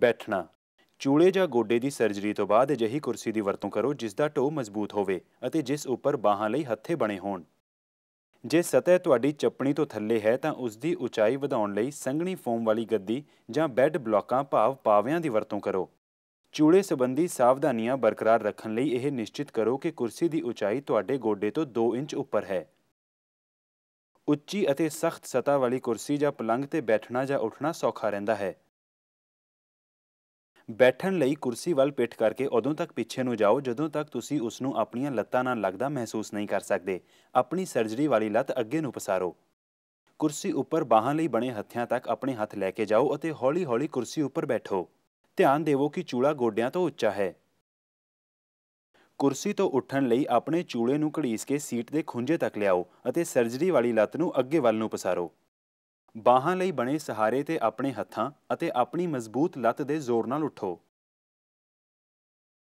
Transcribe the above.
ਬੈਠਣਾ ਚੂਲੇ ਜਾਂ ਗੋਡੇ ਦੀ ਸਰਜਰੀ ਤੋਂ ਬਾਅਦ ਅਜਿਹੀ ਕੁਰਸੀ ਦੀ ਵਰਤੋਂ ਕਰੋ ਜਿਸ ਦਾ ਢੋ ਮਜ਼ਬੂਤ ਹੋਵੇ ਅਤੇ ਜਿਸ ਉੱਪਰ ਬਾਹਾਂ ਲਈ ਹੱਥੇ ਬਣੇ ਹੋਣ ਜੇ ਸਤਹ ਤੁਹਾਡੀ ਚੱਪਣੀ ਤੋਂ ਥੱਲੇ ਹੈ ਤਾਂ ਉਸ ਦੀ ਉਚਾਈ ਵਧਾਉਣ ਲਈ ਸੰਘਣੀ ਫੋਮ ਵਾਲੀ ਗੱਦੀ ਜਾਂ ਬੈੱਡ ਬਲਾਕਾਂ ਭਾਵ ਪਾਵਿਆਂ ਦੀ ਵਰਤੋਂ ਕਰੋ ਚੂਲੇ ਸੰਬੰਧੀ ਸਾਵਧਾਨੀਆਂ ਬਰਕਰਾਰ ਰੱਖਣ ਲਈ ਇਹ ਨਿਸ਼ਚਿਤ ਕਰੋ ਕਿ ਕੁਰਸੀ ਦੀ ਉਚਾਈ ਤੁਹਾਡੇ ਗੋਡੇ ਤੋਂ 2 ਇੰਚ ਉੱਪਰ ਹੈ ਉੱਚੀ ਅਤੇ ਸਖਤ ਸਤਹ ਵਾਲੀ ਕੁਰਸੀ ਜਾਂ ਪਲੰਘ ਤੇ ਬੈਠਣਾ ਜਾਂ ਉੱਠਣਾ ਸੌਖਾ ਰਹਿੰਦਾ ਹੈ ਬੈਠਣ ਲਈ ਕੁਰਸੀ ਵੱਲ ਪਿੱਠ ਕਰਕੇ ਉਦੋਂ ਤੱਕ ਪਿੱਛੇ ਨੂੰ ਜਾਓ ਜਦੋਂ ਤੱਕ ਤੁਸੀਂ ਉਸ ਨੂੰ ਆਪਣੀਆਂ ਲੱਤਾਂ ਨਾਲ ਲੱਗਦਾ ਮਹਿਸੂਸ ਨਹੀਂ ਕਰ ਸਕਦੇ ਆਪਣੀ ਸਰਜਰੀ ਵਾਲੀ ਲੱਤ ਅੱਗੇ ਨੂੰ ਪਸਾਰੋ ਕੁਰਸੀ ਉੱਪਰ ਬਾਹਾਂ ਲਈ ਬਣੇ ਹੱਥਿਆਂ ਤੱਕ ਆਪਣੇ ਹੱਥ ਲੈ ਕੇ ਜਾਓ ਅਤੇ ਹੌਲੀ-ਹੌਲੀ ਕੁਰਸੀ ਉੱਪਰ ਬੈਠੋ ਧਿਆਨ ਦੇਵੋ ਕਿ ਚੂੜਾ ਗੋਡਿਆਂ ਤੋਂ ਉੱਚਾ ਹੈ ਕੁਰਸੀ ਤੋਂ ਉੱਠਣ ਲਈ ਆਪਣੇ ਚੂੜੇ ਨੂੰ ਘੜੀਸ ਕੇ ਸੀਟ ਦੇ ਖੁੰਝੇ ਤੱਕ ਲਿਆਓ ਅਤੇ ਸਰਜਰੀ ਵਾਲੀ ਲੱਤ ਨੂੰ ਅੱਗੇ ਵੱਲ ਨੂੰ ਪਸਾਰੋ ਬਾਹਾਂ ਲਈ ਬਣੇ ਸਹਾਰੇ ਤੇ ਆਪਣੇ ਹੱਥਾਂ ਅਤੇ ਆਪਣੀ ਮਜ਼ਬੂਤ ਲੱਤ ਦੇ ਜ਼ੋਰ ਨਾਲ ਉੱਠੋ